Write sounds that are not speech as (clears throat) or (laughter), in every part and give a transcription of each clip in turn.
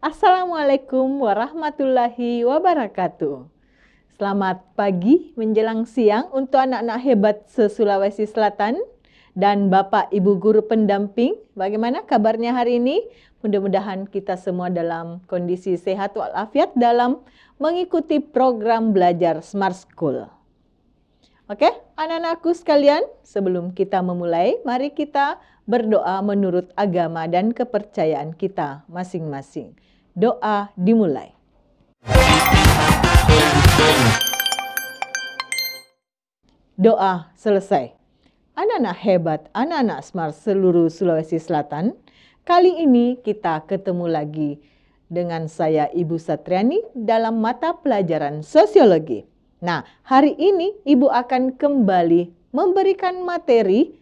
Assalamualaikum warahmatullahi wabarakatuh. Selamat pagi menjelang siang untuk anak-anak hebat se-Sulawesi Selatan dan Bapak Ibu guru pendamping. Bagaimana kabarnya hari ini? Mudah-mudahan kita semua dalam kondisi sehat walafiat dalam mengikuti program belajar Smart School. Oke, anak-anakku sekalian, sebelum kita memulai, mari kita berdoa menurut agama dan kepercayaan kita masing-masing. Doa dimulai. Doa selesai. Anak-anak hebat, anak-anak smart seluruh Sulawesi Selatan, kali ini kita ketemu lagi dengan saya Ibu Satriani dalam mata pelajaran sosiologi. Nah, hari ini Ibu akan kembali memberikan materi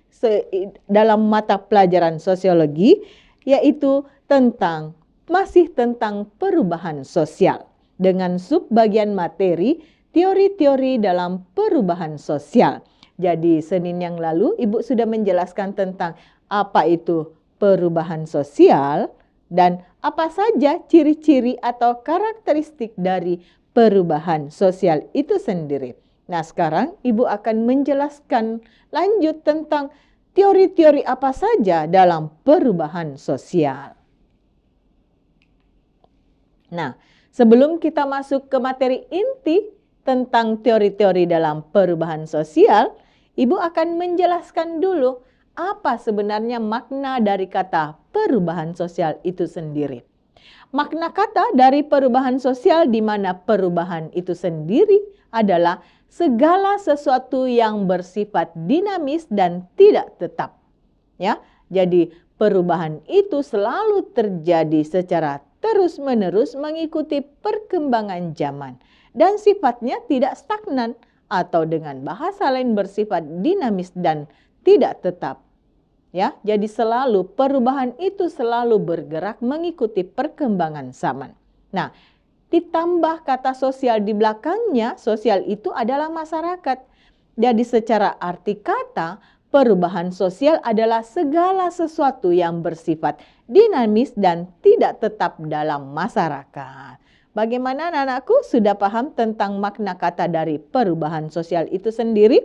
dalam mata pelajaran sosiologi yaitu tentang masih tentang perubahan sosial dengan subbagian materi teori-teori dalam perubahan sosial. Jadi Senin yang lalu Ibu sudah menjelaskan tentang apa itu perubahan sosial dan apa saja ciri-ciri atau karakteristik dari perubahan sosial itu sendiri. Nah, sekarang Ibu akan menjelaskan lanjut tentang teori-teori apa saja dalam perubahan sosial. Nah, sebelum kita masuk ke materi inti tentang teori-teori dalam perubahan sosial, Ibu akan menjelaskan dulu apa sebenarnya makna dari kata perubahan sosial itu sendiri makna kata dari perubahan sosial di mana perubahan itu sendiri adalah segala sesuatu yang bersifat dinamis dan tidak tetap. Ya, jadi perubahan itu selalu terjadi secara terus-menerus mengikuti perkembangan zaman dan sifatnya tidak stagnan atau dengan bahasa lain bersifat dinamis dan tidak tetap ya. Jadi selalu perubahan itu selalu bergerak mengikuti perkembangan zaman. Nah, ditambah kata sosial di belakangnya, sosial itu adalah masyarakat. Jadi secara arti kata, perubahan sosial adalah segala sesuatu yang bersifat dinamis dan tidak tetap dalam masyarakat. Bagaimana anak-anakku sudah paham tentang makna kata dari perubahan sosial itu sendiri?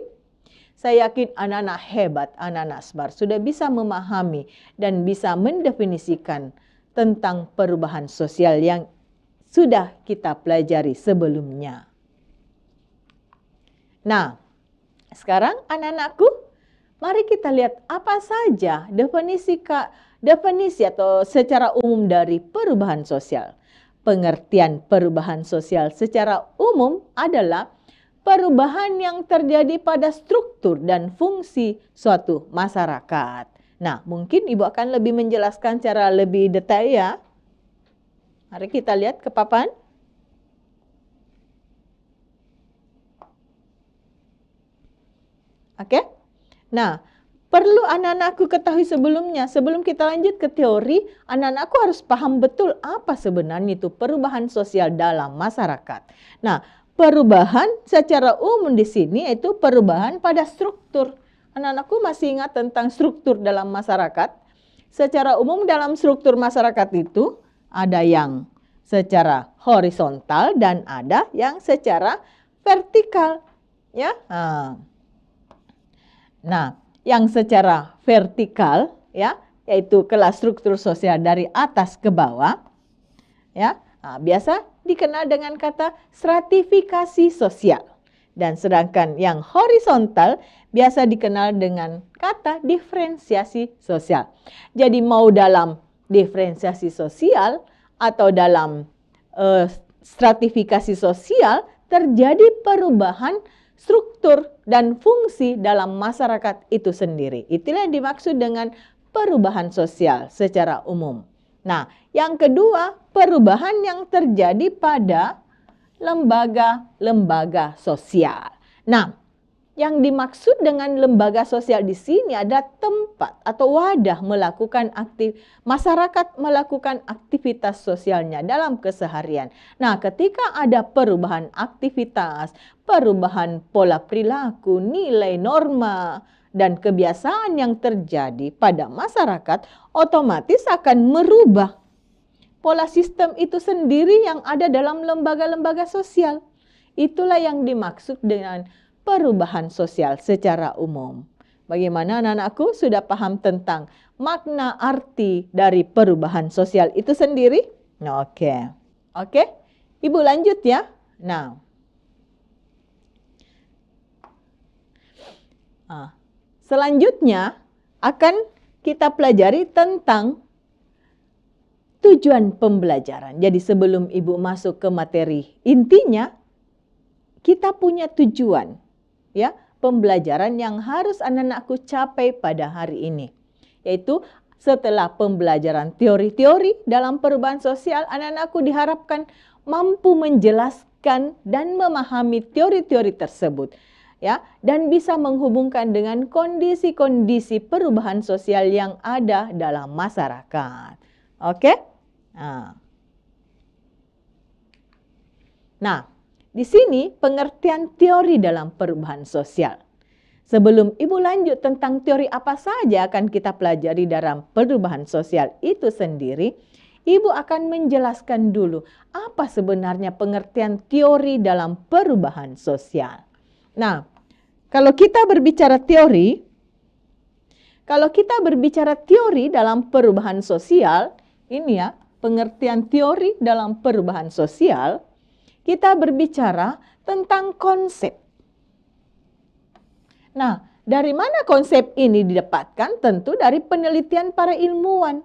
Saya yakin anak-anak hebat, anak-anak sebar sudah bisa memahami dan bisa mendefinisikan tentang perubahan sosial yang sudah kita pelajari sebelumnya. Nah, sekarang anak-anakku, mari kita lihat apa saja definisi definisi atau secara umum dari perubahan sosial. Pengertian perubahan sosial secara umum adalah perubahan yang terjadi pada struktur dan fungsi suatu masyarakat. Nah, mungkin Ibu akan lebih menjelaskan secara lebih detail ya. Mari kita lihat ke papan. Oke. Nah, perlu anak-anakku ketahui sebelumnya, sebelum kita lanjut ke teori, anak-anakku harus paham betul apa sebenarnya itu perubahan sosial dalam masyarakat. Nah, perubahan secara umum di sini yaitu perubahan pada struktur. Anak-anakku masih ingat tentang struktur dalam masyarakat. Secara umum dalam struktur masyarakat itu ada yang secara horizontal dan ada yang secara vertikal. Ya, ah. nah, yang secara vertikal ya yaitu kelas struktur sosial dari atas ke bawah ya nah, biasa dikenal dengan kata stratifikasi sosial. Dan sedangkan yang horizontal biasa dikenal dengan kata diferensiasi sosial. Jadi mau dalam diferensiasi sosial atau dalam uh, stratifikasi sosial terjadi perubahan struktur dan fungsi dalam masyarakat itu sendiri. Itulah yang dimaksud dengan perubahan sosial secara umum. Nah, yang kedua, perubahan yang terjadi pada lembaga-lembaga sosial. Nah, yang dimaksud dengan lembaga sosial di sini ada tempat atau wadah melakukan aktif masyarakat melakukan aktivitas sosialnya dalam keseharian. Nah, ketika ada perubahan aktivitas, perubahan pola perilaku, nilai norma, dan kebiasaan yang terjadi pada masyarakat otomatis akan merubah pola sistem itu sendiri yang ada dalam lembaga-lembaga sosial. Itulah yang dimaksud dengan perubahan sosial secara umum. Bagaimana anak-anakku sudah paham tentang makna arti dari perubahan sosial itu sendiri? Oke. Okay. Oke. Okay? Ibu lanjut ya. Nah. Ah. Selanjutnya akan kita pelajari tentang tujuan pembelajaran. Jadi sebelum Ibu masuk ke materi intinya, kita punya tujuan ya pembelajaran yang harus anak-anakku capai pada hari ini. Yaitu setelah pembelajaran teori-teori dalam perubahan sosial, anak-anakku diharapkan mampu menjelaskan dan memahami teori-teori tersebut ya dan bisa menghubungkan dengan kondisi-kondisi perubahan sosial yang ada dalam masyarakat. Oke? Nah. nah. di sini pengertian teori dalam perubahan sosial. Sebelum Ibu lanjut tentang teori apa saja akan kita pelajari dalam perubahan sosial itu sendiri, Ibu akan menjelaskan dulu apa sebenarnya pengertian teori dalam perubahan sosial. Nah, kalau kita berbicara teori, kalau kita berbicara teori dalam perubahan sosial, ini ya, pengertian teori dalam perubahan sosial, kita berbicara tentang konsep. Nah, dari mana konsep ini didapatkan? Tentu dari penelitian para ilmuwan.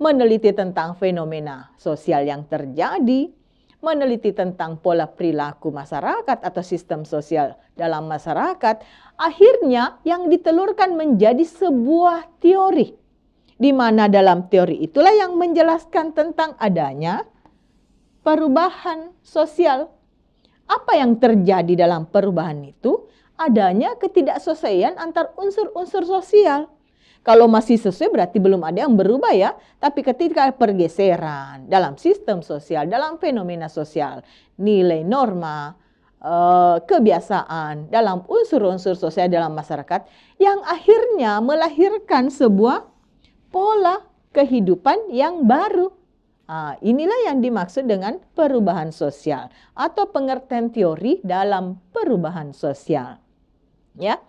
Meneliti tentang fenomena sosial yang terjadi, meneliti tentang pola perilaku masyarakat atau sistem sosial dalam masyarakat, akhirnya yang ditelurkan menjadi sebuah teori. Di mana dalam teori itulah yang menjelaskan tentang adanya perubahan sosial. Apa yang terjadi dalam perubahan itu? Adanya ketidaksesuaian antar unsur-unsur sosial. Kalau masih sesuai berarti belum ada yang berubah ya. Tapi ketika pergeseran dalam sistem sosial, dalam fenomena sosial, nilai norma, eh, kebiasaan dalam unsur-unsur sosial dalam masyarakat yang akhirnya melahirkan sebuah pola kehidupan yang baru. Nah, inilah yang dimaksud dengan perubahan sosial atau pengertian teori dalam perubahan sosial. Ya,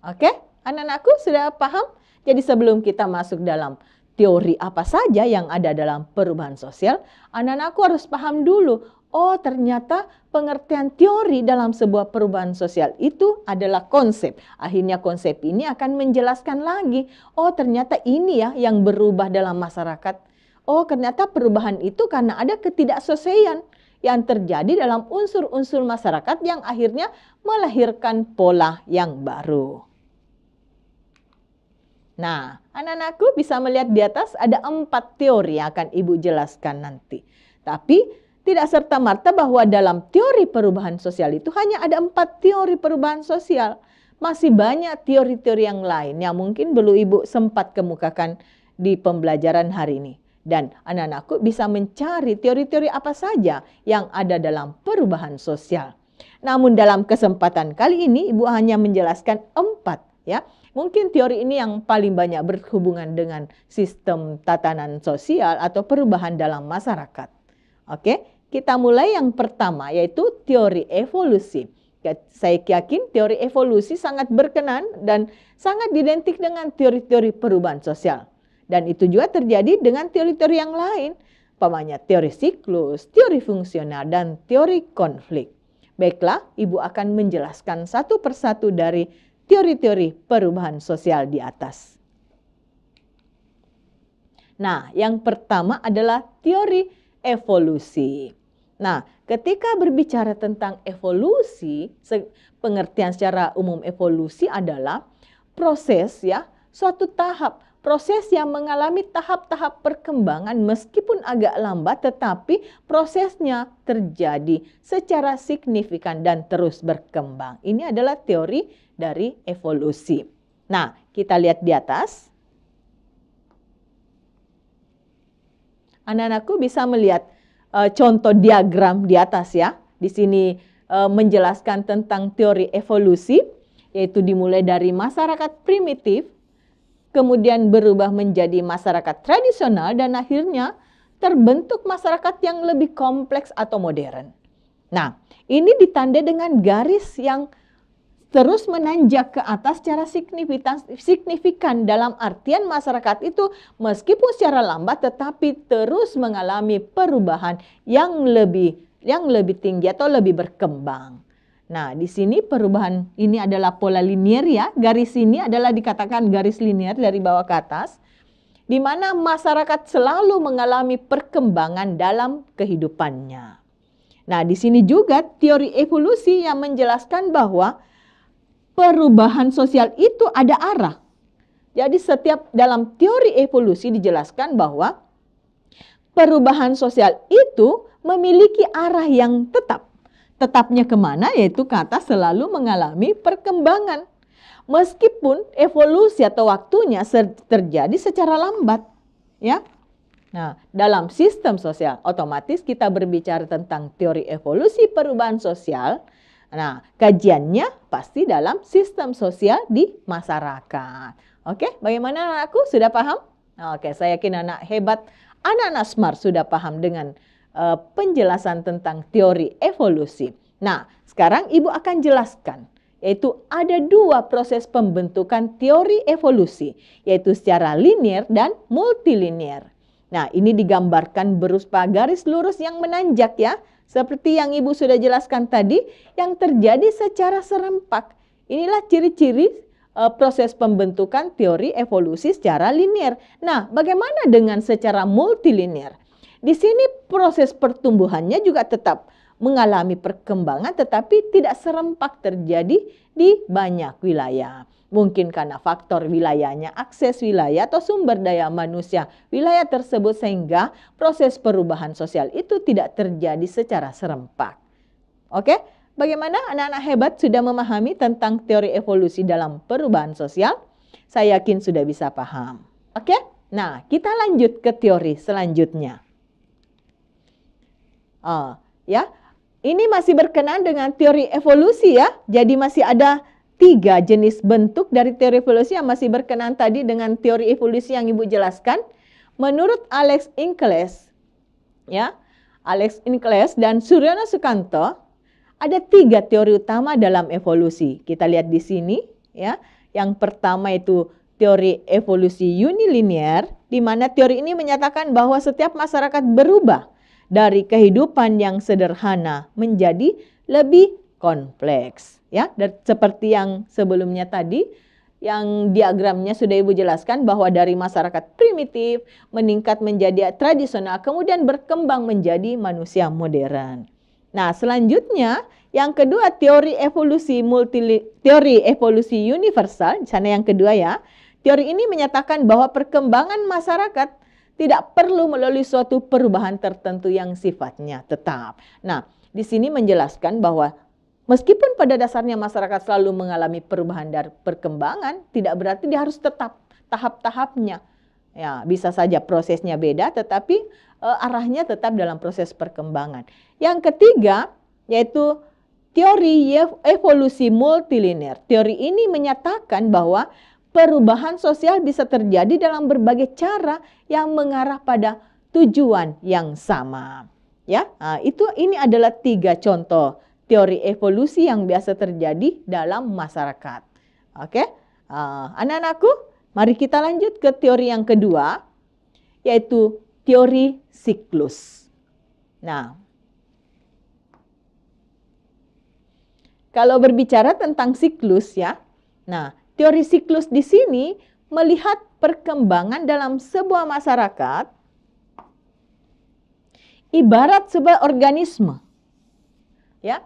oke, anak-anakku sudah paham jadi sebelum kita masuk dalam teori apa saja yang ada dalam perubahan sosial, anak-anakku harus paham dulu, oh ternyata pengertian teori dalam sebuah perubahan sosial itu adalah konsep. Akhirnya konsep ini akan menjelaskan lagi, oh ternyata ini ya yang berubah dalam masyarakat. Oh ternyata perubahan itu karena ada ketidaksesuaian yang terjadi dalam unsur-unsur masyarakat yang akhirnya melahirkan pola yang baru. Nah, anak-anakku bisa melihat di atas ada empat teori yang akan Ibu jelaskan nanti. Tapi tidak serta-merta bahwa dalam teori perubahan sosial itu hanya ada empat teori perubahan sosial. Masih banyak teori-teori yang lain yang mungkin belum Ibu sempat kemukakan di pembelajaran hari ini. Dan anak-anakku bisa mencari teori-teori apa saja yang ada dalam perubahan sosial. Namun dalam kesempatan kali ini Ibu hanya menjelaskan empat ya. Mungkin teori ini yang paling banyak berhubungan dengan sistem tatanan sosial atau perubahan dalam masyarakat. Oke, kita mulai yang pertama yaitu teori evolusi. Ya, saya yakin teori evolusi sangat berkenan dan sangat identik dengan teori-teori perubahan sosial. Dan itu juga terjadi dengan teori-teori yang lain, umpamanya teori siklus, teori fungsional, dan teori konflik. Baiklah, Ibu akan menjelaskan satu persatu dari teori-teori perubahan sosial di atas. Nah, yang pertama adalah teori evolusi. Nah, ketika berbicara tentang evolusi, pengertian secara umum evolusi adalah proses ya, suatu tahap proses yang mengalami tahap-tahap perkembangan meskipun agak lambat tetapi prosesnya terjadi secara signifikan dan terus berkembang. Ini adalah teori dari evolusi. Nah, kita lihat di atas. Anak-anakku bisa melihat e, contoh diagram di atas ya. Di sini e, menjelaskan tentang teori evolusi yaitu dimulai dari masyarakat primitif kemudian berubah menjadi masyarakat tradisional dan akhirnya terbentuk masyarakat yang lebih kompleks atau modern. Nah, ini ditandai dengan garis yang terus menanjak ke atas secara signifikan, dalam artian masyarakat itu meskipun secara lambat tetapi terus mengalami perubahan yang lebih yang lebih tinggi atau lebih berkembang. Nah, di sini perubahan ini adalah pola linier ya. Garis ini adalah dikatakan garis linier dari bawah ke atas. Di mana masyarakat selalu mengalami perkembangan dalam kehidupannya. Nah, di sini juga teori evolusi yang menjelaskan bahwa perubahan sosial itu ada arah. Jadi setiap dalam teori evolusi dijelaskan bahwa perubahan sosial itu memiliki arah yang tetap tetapnya kemana yaitu kata selalu mengalami perkembangan. Meskipun evolusi atau waktunya terjadi secara lambat. ya. Nah, dalam sistem sosial otomatis kita berbicara tentang teori evolusi perubahan sosial. Nah, kajiannya pasti dalam sistem sosial di masyarakat. Oke, bagaimana anakku? Sudah paham? Oke, saya yakin anak hebat, anak-anak smart sudah paham dengan uh, penjelasan tentang teori evolusi. Nah, sekarang Ibu akan jelaskan yaitu ada dua proses pembentukan teori evolusi, yaitu secara linier dan multilinier. Nah, ini digambarkan berupa garis lurus yang menanjak ya, seperti yang Ibu sudah jelaskan tadi, yang terjadi secara serempak. Inilah ciri-ciri e, proses pembentukan teori evolusi secara linier. Nah, bagaimana dengan secara multilinier? Di sini proses pertumbuhannya juga tetap mengalami perkembangan tetapi tidak serempak terjadi di banyak wilayah. Mungkin karena faktor wilayahnya, akses wilayah atau sumber daya manusia wilayah tersebut sehingga proses perubahan sosial itu tidak terjadi secara serempak. Oke, bagaimana anak-anak hebat sudah memahami tentang teori evolusi dalam perubahan sosial? Saya yakin sudah bisa paham. Oke, nah kita lanjut ke teori selanjutnya. Uh, ya. Ini masih berkenaan dengan teori evolusi ya. Jadi masih ada tiga jenis bentuk dari teori evolusi yang masih berkenaan tadi dengan teori evolusi yang Ibu jelaskan. Menurut Alex Inkles, ya, Alex Inkles dan Suryono Sukanto, ada tiga teori utama dalam evolusi. Kita lihat di sini, ya. Yang pertama itu teori evolusi unilinear, di mana teori ini menyatakan bahwa setiap masyarakat berubah dari kehidupan yang sederhana menjadi lebih kompleks ya dan seperti yang sebelumnya tadi yang diagramnya sudah Ibu jelaskan bahwa dari masyarakat primitif meningkat menjadi tradisional kemudian berkembang menjadi manusia modern. Nah, selanjutnya yang kedua teori evolusi multi teori evolusi universal, di sana yang kedua ya. Teori ini menyatakan bahwa perkembangan masyarakat tidak perlu melalui suatu perubahan tertentu yang sifatnya tetap. Nah, di sini menjelaskan bahwa meskipun pada dasarnya masyarakat selalu mengalami perubahan dan perkembangan, tidak berarti dia harus tetap tahap-tahapnya. Ya, bisa saja prosesnya beda tetapi e, arahnya tetap dalam proses perkembangan. Yang ketiga yaitu teori evolusi multilinear. Teori ini menyatakan bahwa perubahan sosial bisa terjadi dalam berbagai cara yang mengarah pada tujuan yang sama. Ya, nah, itu ini adalah tiga contoh teori evolusi yang biasa terjadi dalam masyarakat. Oke, nah, anak-anakku, mari kita lanjut ke teori yang kedua, yaitu teori siklus. Nah, kalau berbicara tentang siklus ya, nah Teori siklus di sini melihat perkembangan dalam sebuah masyarakat ibarat sebuah organisme. Ya.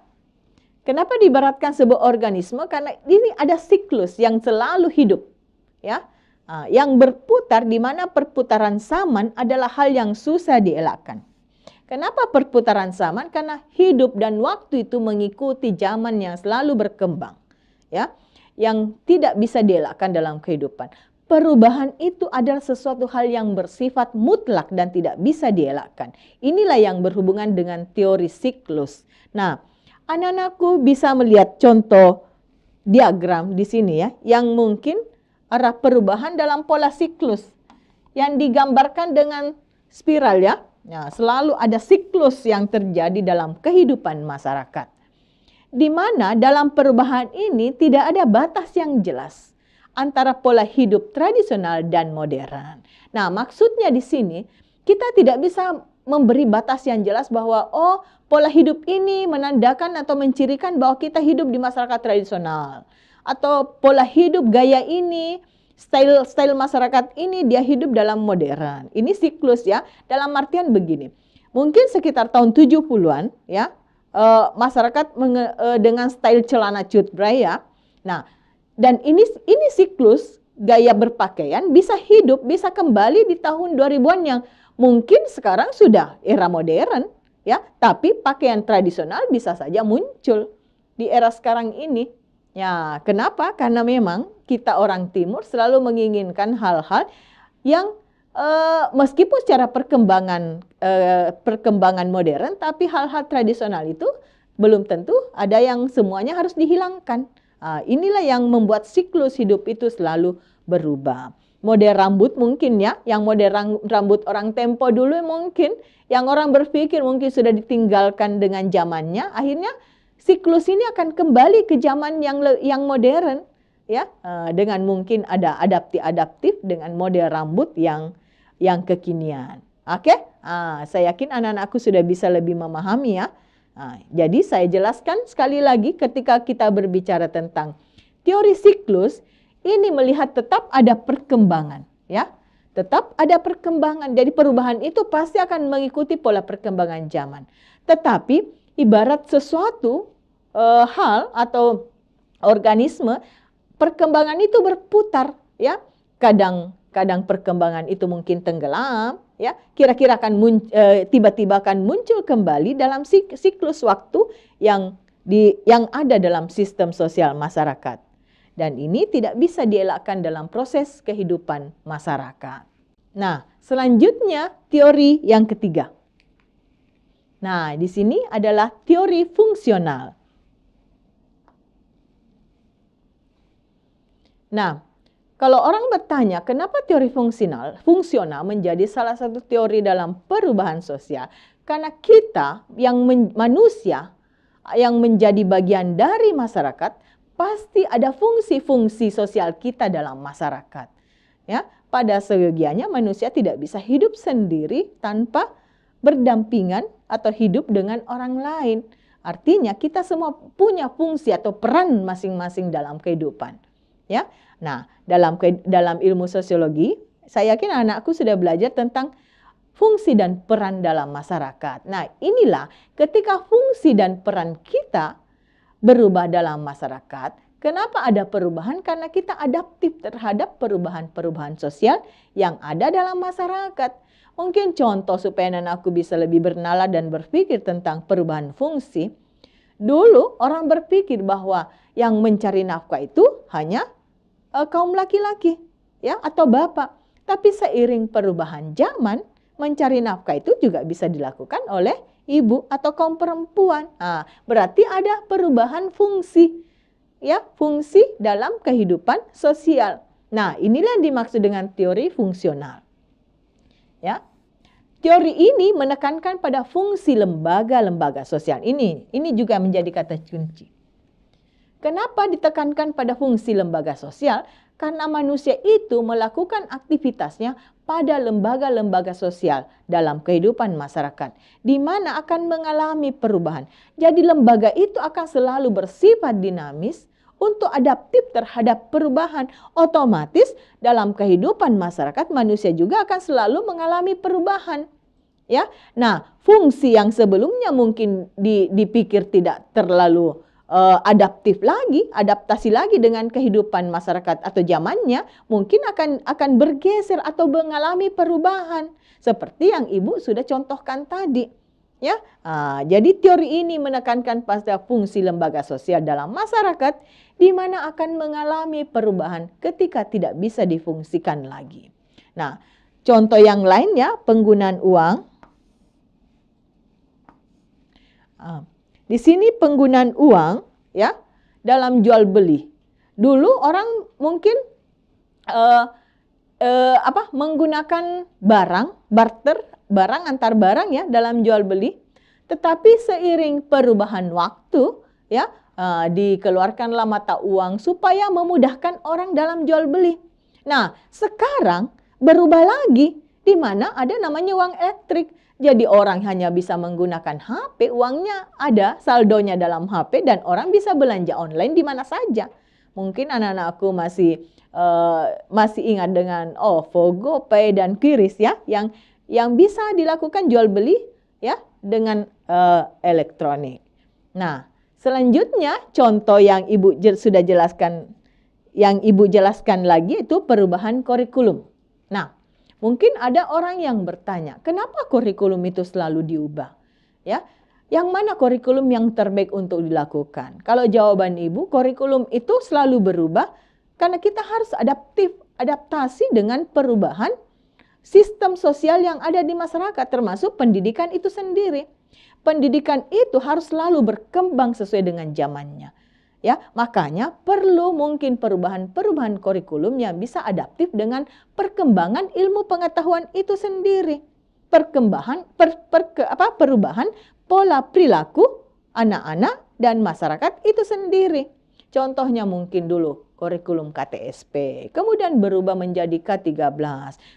Kenapa diibaratkan sebuah organisme? Karena ini ada siklus yang selalu hidup. Ya. Ah, yang berputar di mana perputaran zaman adalah hal yang susah dielakkan. Kenapa perputaran zaman? Karena hidup dan waktu itu mengikuti zaman yang selalu berkembang. Ya yang tidak bisa dielakkan dalam kehidupan. Perubahan itu adalah sesuatu hal yang bersifat mutlak dan tidak bisa dielakkan. Inilah yang berhubungan dengan teori siklus. Nah, anak-anakku bisa melihat contoh diagram di sini ya, yang mungkin arah perubahan dalam pola siklus yang digambarkan dengan spiral ya. Nah, selalu ada siklus yang terjadi dalam kehidupan masyarakat di mana dalam perubahan ini tidak ada batas yang jelas antara pola hidup tradisional dan modern. Nah, maksudnya di sini kita tidak bisa memberi batas yang jelas bahwa oh, pola hidup ini menandakan atau mencirikan bahwa kita hidup di masyarakat tradisional atau pola hidup gaya ini style style masyarakat ini dia hidup dalam modern. Ini siklus ya. Dalam artian begini. Mungkin sekitar tahun 70-an ya, uh, masyarakat menge, uh, dengan style celana cut ya. Nah, dan ini ini siklus gaya berpakaian bisa hidup, bisa kembali di tahun 2000-an yang mungkin sekarang sudah era modern ya, tapi pakaian tradisional bisa saja muncul di era sekarang ini. Ya, kenapa? Karena memang kita orang timur selalu menginginkan hal-hal yang Uh, meskipun secara perkembangan uh, perkembangan modern, tapi hal-hal tradisional itu belum tentu ada yang semuanya harus dihilangkan. Uh, inilah yang membuat siklus hidup itu selalu berubah. Model rambut mungkin ya, yang model rambut orang tempo dulu mungkin, yang orang berpikir mungkin sudah ditinggalkan dengan zamannya, akhirnya siklus ini akan kembali ke zaman yang yang modern ya, ah, dengan mungkin ada adaptif-adaptif dengan model rambut yang yang kekinian. Oke? Okay? Ah, saya yakin anak-anakku sudah bisa lebih memahami ya. Nah, jadi saya jelaskan sekali lagi ketika kita berbicara tentang teori siklus, ini melihat tetap ada perkembangan ya. Tetap ada perkembangan. Jadi perubahan itu pasti akan mengikuti pola perkembangan zaman. Tetapi ibarat sesuatu e, hal atau organisme, perkembangan itu berputar ya. Kadang kadang perkembangan itu mungkin tenggelam, ya kira-kira akan eh, tiba-tiba akan muncul kembali dalam siklus waktu yang di yang ada dalam sistem sosial masyarakat. Dan ini tidak bisa dielakkan dalam proses kehidupan masyarakat. Nah, selanjutnya teori yang ketiga. Nah, di sini adalah teori fungsional. Nah, kalau orang bertanya kenapa teori fungsional, fungsional menjadi salah satu teori dalam perubahan sosial, karena kita yang manusia yang menjadi bagian dari masyarakat pasti ada fungsi-fungsi sosial kita dalam masyarakat. Ya, pada seyogianya manusia tidak bisa hidup sendiri tanpa berdampingan atau hidup dengan orang lain. Artinya kita semua punya fungsi atau peran masing-masing dalam kehidupan. Ya, Nah, dalam dalam ilmu sosiologi, saya yakin anakku sudah belajar tentang fungsi dan peran dalam masyarakat. Nah, inilah ketika fungsi dan peran kita berubah dalam masyarakat, kenapa ada perubahan? Karena kita adaptif terhadap perubahan-perubahan sosial yang ada dalam masyarakat. Mungkin contoh supaya anak bisa lebih bernalar dan berpikir tentang perubahan fungsi. Dulu orang berpikir bahwa yang mencari nafkah itu hanya uh, kaum laki-laki ya atau bapak. Tapi seiring perubahan zaman, mencari nafkah itu juga bisa dilakukan oleh ibu atau kaum perempuan. Nah, berarti ada perubahan fungsi ya, fungsi dalam kehidupan sosial. Nah, inilah yang dimaksud dengan teori fungsional. Ya. Teori ini menekankan pada fungsi lembaga-lembaga sosial ini. Ini juga menjadi kata kunci. Kenapa ditekankan pada fungsi lembaga sosial? Karena manusia itu melakukan aktivitasnya pada lembaga-lembaga sosial dalam kehidupan masyarakat, di mana akan mengalami perubahan. Jadi, lembaga itu akan selalu bersifat dinamis untuk adaptif terhadap perubahan. Otomatis, dalam kehidupan masyarakat, manusia juga akan selalu mengalami perubahan ya. Nah, fungsi yang sebelumnya mungkin dipikir tidak terlalu uh, adaptif lagi, adaptasi lagi dengan kehidupan masyarakat atau zamannya, mungkin akan akan bergeser atau mengalami perubahan seperti yang Ibu sudah contohkan tadi. Ya, nah, jadi teori ini menekankan pada fungsi lembaga sosial dalam masyarakat di mana akan mengalami perubahan ketika tidak bisa difungsikan lagi. Nah, contoh yang lainnya penggunaan uang. Ah, di sini penggunaan uang ya dalam jual beli. Dulu orang mungkin uh, uh, apa menggunakan barang barter barang antar barang ya dalam jual beli. Tetapi seiring perubahan waktu ya uh, dikeluarkanlah mata uang supaya memudahkan orang dalam jual beli. Nah sekarang berubah lagi di mana ada namanya uang elektrik jadi orang hanya bisa menggunakan HP, uangnya ada, saldonya dalam HP dan orang bisa belanja online di mana saja. Mungkin anak-anakku masih uh, masih ingat dengan oh GoPay dan Kiris ya yang yang bisa dilakukan jual beli ya dengan uh, elektronik. Nah, selanjutnya contoh yang Ibu sudah jelaskan yang Ibu jelaskan lagi itu perubahan kurikulum. Mungkin ada orang yang bertanya, kenapa kurikulum itu selalu diubah? Ya, yang mana kurikulum yang terbaik untuk dilakukan? Kalau jawaban Ibu, kurikulum itu selalu berubah karena kita harus adaptif, adaptasi dengan perubahan sistem sosial yang ada di masyarakat termasuk pendidikan itu sendiri. Pendidikan itu harus selalu berkembang sesuai dengan zamannya ya makanya perlu mungkin perubahan-perubahan kurikulum yang bisa adaptif dengan perkembangan ilmu pengetahuan itu sendiri perkembangan per, per, ke, apa perubahan pola perilaku anak-anak dan masyarakat itu sendiri contohnya mungkin dulu kurikulum KTSP kemudian berubah menjadi K13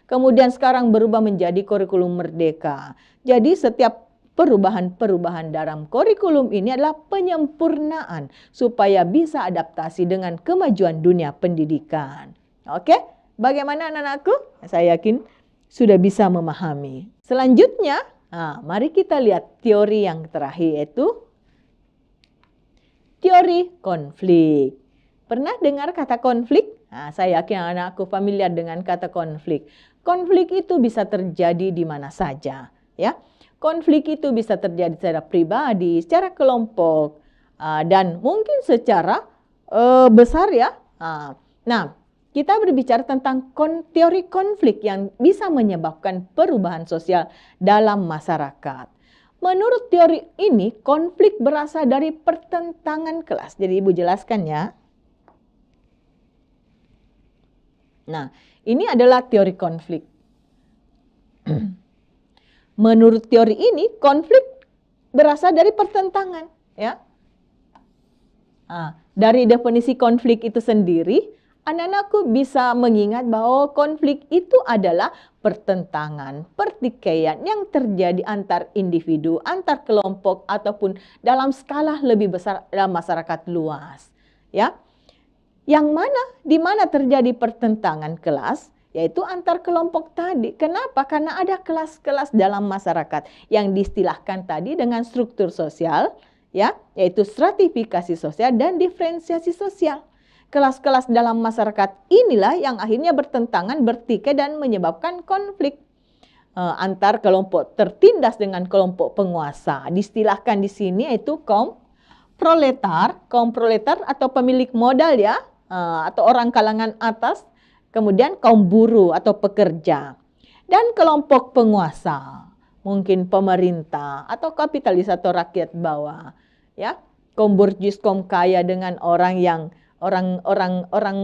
kemudian sekarang berubah menjadi kurikulum merdeka jadi setiap perubahan-perubahan dalam kurikulum ini adalah penyempurnaan supaya bisa adaptasi dengan kemajuan dunia pendidikan. Oke, bagaimana anak-anakku? Saya yakin sudah bisa memahami. Selanjutnya, nah, mari kita lihat teori yang terakhir yaitu teori konflik. Pernah dengar kata konflik? Nah, saya yakin anak anakku familiar dengan kata konflik. Konflik itu bisa terjadi di mana saja, ya. Konflik itu bisa terjadi secara pribadi, secara kelompok, ah, dan mungkin secara eh, besar ya. Ah, nah, kita berbicara tentang teori konflik yang bisa menyebabkan perubahan sosial dalam masyarakat. Menurut teori ini, konflik berasal dari pertentangan kelas. Jadi Ibu jelaskan ya. Nah, ini adalah teori konflik. (clears throat) Menurut teori ini, konflik berasal dari pertentangan, ya. Nah, dari definisi konflik itu sendiri, anak-anakku bisa mengingat bahwa konflik itu adalah pertentangan, pertikaian yang terjadi antar individu, antar kelompok ataupun dalam skala lebih besar dalam masyarakat luas, ya. Yang mana di mana terjadi pertentangan kelas, yaitu antar kelompok tadi. Kenapa? Karena ada kelas-kelas dalam masyarakat yang distilahkan tadi dengan struktur sosial, ya, yaitu stratifikasi sosial dan diferensiasi sosial. Kelas-kelas dalam masyarakat inilah yang akhirnya bertentangan, bertikai dan menyebabkan konflik eh, antar kelompok tertindas dengan kelompok penguasa. Distilahkan di sini yaitu kaum proletar, kaum proletar atau pemilik modal ya, eh, atau orang kalangan atas kemudian kaum buruh atau pekerja, dan kelompok penguasa, mungkin pemerintah atau kapitalis atau rakyat bawah, ya kaum burjuis kaum kaya dengan orang yang orang-orang orang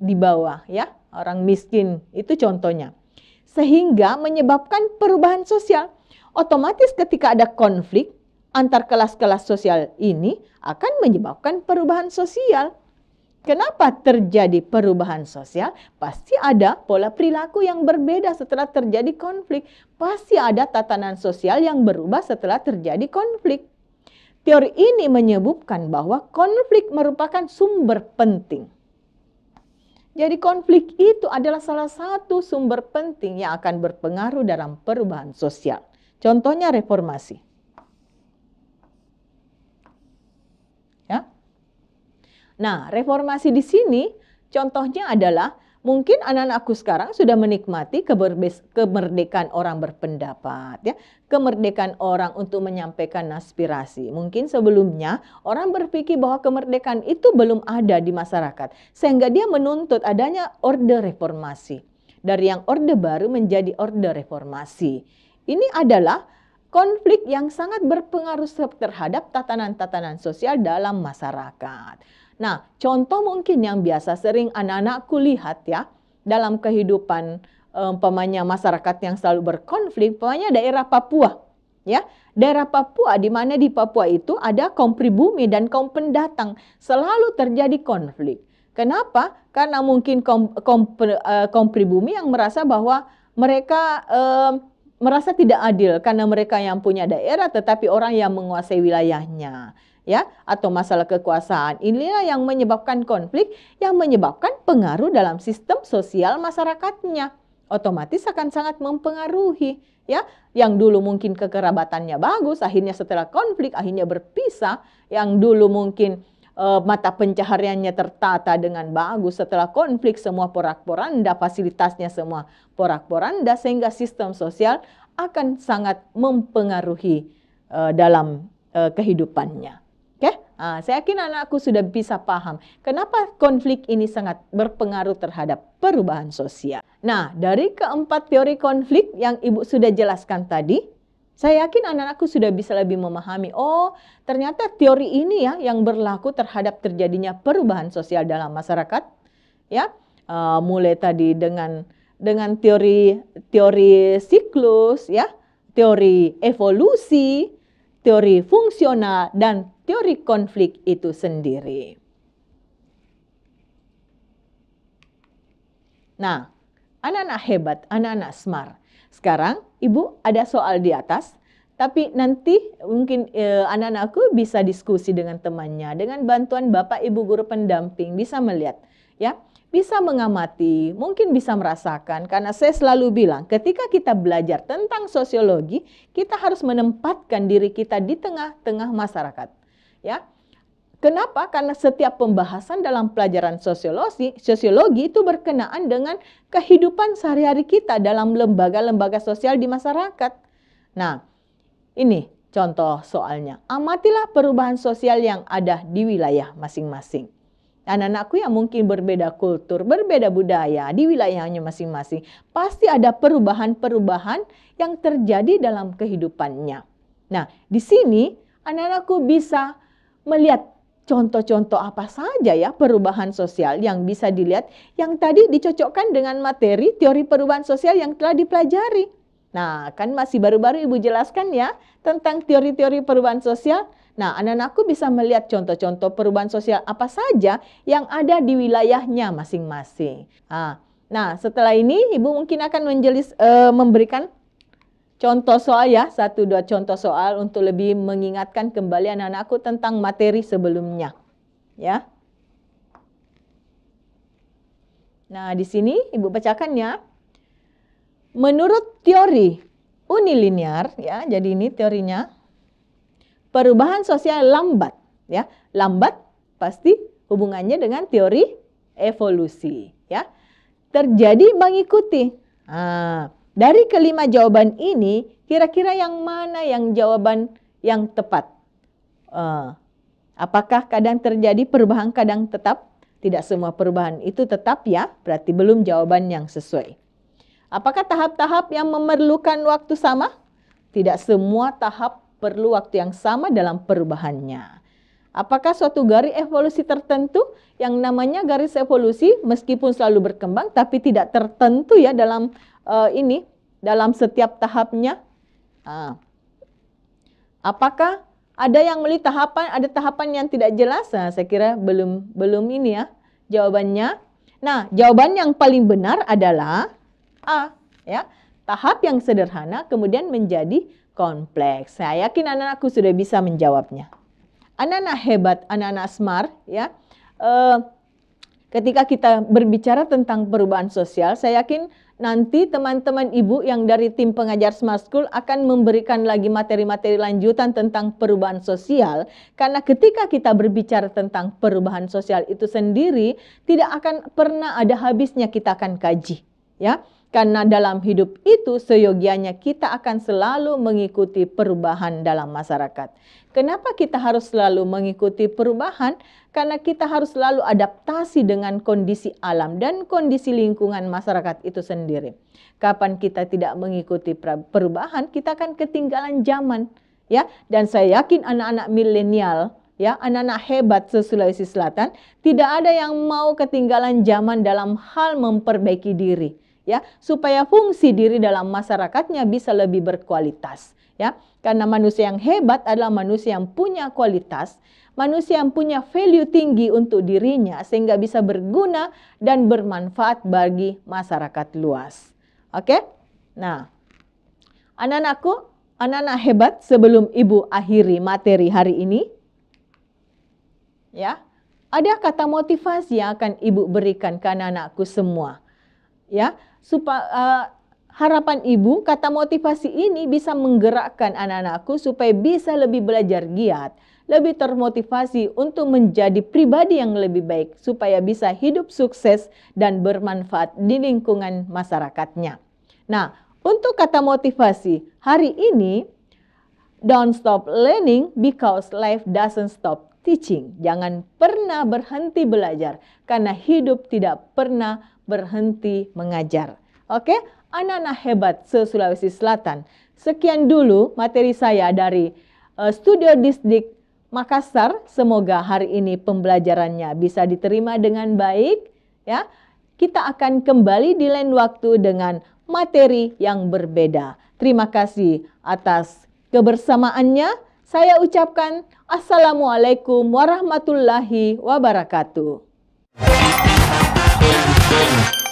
di bawah, ya orang miskin itu contohnya, sehingga menyebabkan perubahan sosial. Otomatis ketika ada konflik antar kelas-kelas sosial ini akan menyebabkan perubahan sosial Kenapa terjadi perubahan sosial? Pasti ada pola perilaku yang berbeda setelah terjadi konflik. Pasti ada tatanan sosial yang berubah setelah terjadi konflik. Teori ini menyebutkan bahwa konflik merupakan sumber penting. Jadi konflik itu adalah salah satu sumber penting yang akan berpengaruh dalam perubahan sosial. Contohnya reformasi. Nah, reformasi di sini contohnya adalah mungkin anak-anakku sekarang sudah menikmati kemerdekaan orang berpendapat ya kemerdekaan orang untuk menyampaikan aspirasi mungkin sebelumnya orang berpikir bahwa kemerdekaan itu belum ada di masyarakat sehingga dia menuntut adanya orde reformasi dari yang orde baru menjadi orde reformasi ini adalah konflik yang sangat berpengaruh terhadap tatanan-tatanan sosial dalam masyarakat Nah, contoh mungkin yang biasa sering anak-anakku lihat ya dalam kehidupan eh, umpamanya masyarakat yang selalu berkonflik, umpamanya daerah Papua. Ya, daerah Papua di mana di Papua itu ada kaum pribumi dan kaum pendatang selalu terjadi konflik. Kenapa? Karena mungkin kaum, kaum, eh, kaum pribumi yang merasa bahwa mereka eh, merasa tidak adil karena mereka yang punya daerah tetapi orang yang menguasai wilayahnya ya atau masalah kekuasaan. Inilah yang menyebabkan konflik yang menyebabkan pengaruh dalam sistem sosial masyarakatnya. Otomatis akan sangat mempengaruhi ya yang dulu mungkin kekerabatannya bagus akhirnya setelah konflik akhirnya berpisah yang dulu mungkin eh, mata pencahariannya tertata dengan bagus setelah konflik semua porak-poranda fasilitasnya semua porak-poranda sehingga sistem sosial akan sangat mempengaruhi e, dalam e, kehidupannya Ah, saya yakin anakku sudah bisa paham kenapa konflik ini sangat berpengaruh terhadap perubahan sosial. Nah, dari keempat teori konflik yang Ibu sudah jelaskan tadi, saya yakin anak-anakku sudah bisa lebih memahami, oh ternyata teori ini ya yang berlaku terhadap terjadinya perubahan sosial dalam masyarakat. Ya, uh, mulai tadi dengan dengan teori teori siklus ya, teori evolusi, teori fungsional dan teori konflik itu sendiri. Nah, anak-anak hebat, anak-anak smart. Sekarang Ibu ada soal di atas, tapi nanti mungkin eh, anak-anakku bisa diskusi dengan temannya dengan bantuan Bapak Ibu guru pendamping bisa melihat ya, bisa mengamati, mungkin bisa merasakan karena saya selalu bilang ketika kita belajar tentang sosiologi, kita harus menempatkan diri kita di tengah-tengah masyarakat ya. Kenapa? Karena setiap pembahasan dalam pelajaran sosiologi, sosiologi itu berkenaan dengan kehidupan sehari-hari kita dalam lembaga-lembaga sosial di masyarakat. Nah, ini contoh soalnya. Amatilah perubahan sosial yang ada di wilayah masing-masing. Anak-anakku yang mungkin berbeda kultur, berbeda budaya di wilayahnya masing-masing, pasti ada perubahan-perubahan yang terjadi dalam kehidupannya. Nah, di sini anak-anakku bisa melihat contoh-contoh apa saja ya perubahan sosial yang bisa dilihat yang tadi dicocokkan dengan materi teori perubahan sosial yang telah dipelajari. Nah, kan masih baru-baru Ibu jelaskan ya tentang teori-teori perubahan sosial. Nah, anak-anakku bisa melihat contoh-contoh perubahan sosial apa saja yang ada di wilayahnya masing-masing. Ah, nah, setelah ini Ibu mungkin akan menjelis, uh, memberikan contoh soal ya, satu dua contoh soal untuk lebih mengingatkan kembali anak-anakku tentang materi sebelumnya. Ya. Nah, di sini Ibu bacakan ya. Menurut teori unilinear ya, jadi ini teorinya perubahan sosial lambat ya. Lambat pasti hubungannya dengan teori evolusi ya. Terjadi mengikuti. Nah, dari kelima jawaban ini, kira-kira yang mana yang jawaban yang tepat? Uh, apakah kadang terjadi perubahan, kadang tetap? Tidak semua perubahan itu tetap ya, berarti belum jawaban yang sesuai. Apakah tahap-tahap yang memerlukan waktu sama? Tidak semua tahap perlu waktu yang sama dalam perubahannya. Apakah suatu garis evolusi tertentu yang namanya garis evolusi meskipun selalu berkembang tapi tidak tertentu ya dalam uh, ini dalam setiap tahapnya. Nah, apakah ada yang melihat tahapan, ada tahapan yang tidak jelas? Nah, saya kira belum belum ini ya jawabannya. Nah, jawaban yang paling benar adalah A, ya. Tahap yang sederhana kemudian menjadi kompleks. Saya yakin anak-anakku sudah bisa menjawabnya. Anak-anak hebat, anak-anak smart, ya. E, ketika kita berbicara tentang perubahan sosial, saya yakin nanti teman-teman ibu yang dari tim pengajar Smart School akan memberikan lagi materi-materi lanjutan tentang perubahan sosial karena ketika kita berbicara tentang perubahan sosial itu sendiri tidak akan pernah ada habisnya kita akan kaji ya karena dalam hidup itu seyogianya kita akan selalu mengikuti perubahan dalam masyarakat. Kenapa kita harus selalu mengikuti perubahan? Karena kita harus selalu adaptasi dengan kondisi alam dan kondisi lingkungan masyarakat itu sendiri. Kapan kita tidak mengikuti perubahan, kita akan ketinggalan zaman, ya. Dan saya yakin anak-anak milenial ya anak-anak hebat se Sulawesi Selatan tidak ada yang mau ketinggalan zaman dalam hal memperbaiki diri ya supaya fungsi diri dalam masyarakatnya bisa lebih berkualitas ya karena manusia yang hebat adalah manusia yang punya kualitas manusia yang punya value tinggi untuk dirinya sehingga bisa berguna dan bermanfaat bagi masyarakat luas oke nah anak-anakku anak-anak hebat sebelum ibu akhiri materi hari ini ya ada kata motivasi yang akan ibu berikan ke anak-anakku semua ya supaya uh, eh, harapan ibu kata motivasi ini bisa menggerakkan anak-anakku supaya bisa lebih belajar giat, lebih termotivasi untuk menjadi pribadi yang lebih baik supaya bisa hidup sukses dan bermanfaat di lingkungan masyarakatnya. Nah, untuk kata motivasi hari ini Don't stop learning because life doesn't stop teaching. Jangan pernah berhenti belajar karena hidup tidak pernah berhenti mengajar. Oke, anak-anak hebat se-Sulawesi Selatan. Sekian dulu materi saya dari uh, Studio Disdik Makassar. Semoga hari ini pembelajarannya bisa diterima dengan baik. Ya, Kita akan kembali di lain waktu dengan materi yang berbeda. Terima kasih atas kebersamaannya. Saya ucapkan Assalamualaikum warahmatullahi wabarakatuh. Thank you.